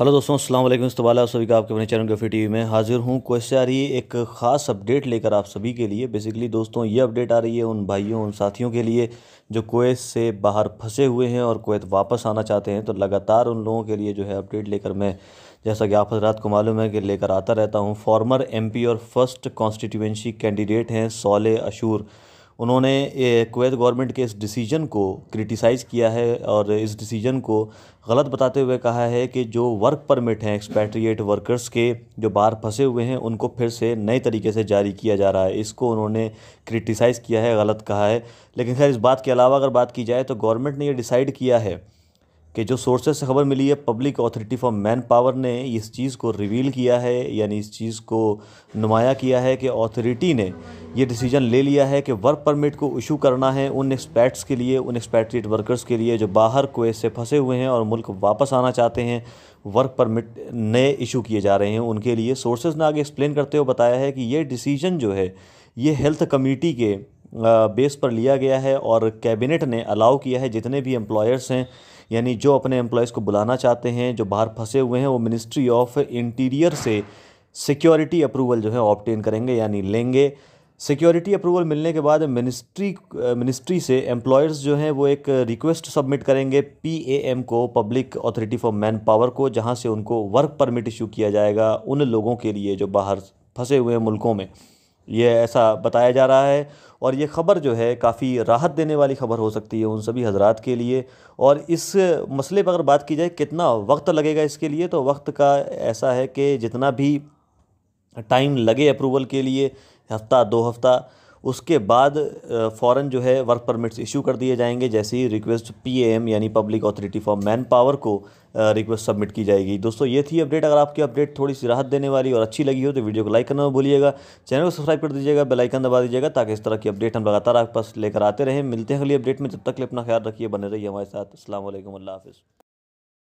hello دوستوں السلام علیکم سبھی کا آپ کے اپنے چینل گفی ٹی وی میں حاضر ہوں کویس سے آ رہی ہے ایک خاص اپ ڈیٹ لے کر آپ سبھی کے لیے بیسکلی دوستوں یہ اپڈیٹ آ رہی ہے ان بھائیوں ان ساتھیوں کے لیے جو کویت سے باہر پھنسے ہوئے ہیں اور کویت واپس آنا چاہتے ہیں تو لگاتار ان لوگوں کے لیے جو ہے اپڈیٹ لے کر میں جیسا کہ آپ حضرات کو معلوم ہے کہ لے کر آتا رہتا ہوں فارمر ایم پی اور فرسٹ کانسٹیٹیوینسی کینڈیڈیٹ ہیں سولے اشور انہوں نے کویت گورنمنٹ کے اس ڈیسیجن کو کرٹیسائز کیا ہے اور اس ڈیسیجن کو غلط بتاتے ہوئے کہا ہے کہ جو ورک پرمٹ ہیں ایکسپیٹریٹ ورکرز کے جو باہر پھنسے ہوئے ہیں ان کو پھر سے نئے طریقے سے جاری کیا جا رہا ہے اس کو انہوں نے کرٹیسائز کیا ہے غلط کہا ہے لیکن خیر اس بات کے علاوہ اگر بات کی جائے تو گورنمنٹ نے یہ ڈیسائیڈ کیا ہے کہ جو سورسز سے خبر ملی ہے public authority for manpower نے اس چیز کو ریویل کیا ہے یعنی اس چیز کو نمایاں کیا ہے کہ آتھارٹی نے یہ ڈیسیجن لے لیا ہے کہ ورک پرمٹ کو ایشو کرنا ہے ان ایکسپیٹس کے لیے ان ایکسپیٹریٹ ورکرز کے لیے جو باہر کوئے سے پھنسے ہوئے ہیں اور ملک واپس آنا چاہتے ہیں ورک پرمٹ نئے ایشو کیے جا رہے ہیں ان کے لیے سورسز نے آگے ایکسپلین کرتے ہوئے بتایا ہے کہ یہ ڈیسیجن جو ہے یہ ہیلتھ کمیٹی کے بیس پر لیا گیا ہے اور کیبنٹ نے الاؤ کیا ہے جتنے بھی امپلائرس ہیں یعنی جو اپنے امپلائیز کو بلانا چاہتے ہیں جو باہر پھنسے ہوئے ہیں وہ منسٹری آف انٹیریئر سے سیکیورٹی اپروول جو ہے آپٹین کریں گے یعنی لیں گے سیکیورٹی اپروول ملنے کے بعد منسٹری منسٹری سے امپلائرز جو ہیں وہ ایک ریکویسٹ سبمٹ کریں گے پی اے ایم کو public authority for manpower کو جہاں سے ان کو ورک پرمٹ ایشو کیا جائے گا ان لوگوں کے لیے جو باہر پھنسے ہوئے ملکوں میں یہ ایسا بتایا جا رہا ہے اور یہ خبر جو ہے کافی راحت دینے والی خبر ہو سکتی ہے ان سبھی حضرات کے لیے اور اس مسئلے پر اگر بات کی جائے کتنا وقت لگے گا اس کے لیے تو وقت کا ایسا ہے کہ جتنا بھی ٹائم لگے اپروول کے لیے ہفتہ دو ہفتہ اس کے بعد فوراً جو ہے ورک پرمٹس ایشو کر دیے جائیں گے جیسی ریکویسٹ پی اے ایم یعنی public authority for manpower کو ریکویسٹ سبمٹ کی جائے گی دوستو یہ تھی اپڈیٹ اگر آپ کی اپڈیٹ تھوڑی سی راحت دینے والی اور اچھی لگی ہو تو ویڈیو کو لائک کرنا بھولیے گا چینل کو سبسکرائب کر دیجیے گا بیل آئکن دبا دیجیے گا تاکہ اس طرح کی اپڈیٹ ہم لگاتار آپ کے پاس لے کر آتے رہے ملتے ہیں اگلی اپڈیٹ میں جب تک لے اپنا خیال رکھیے بنے رہیے ہمارے ساتھ السلام علیکم اللہ حافظ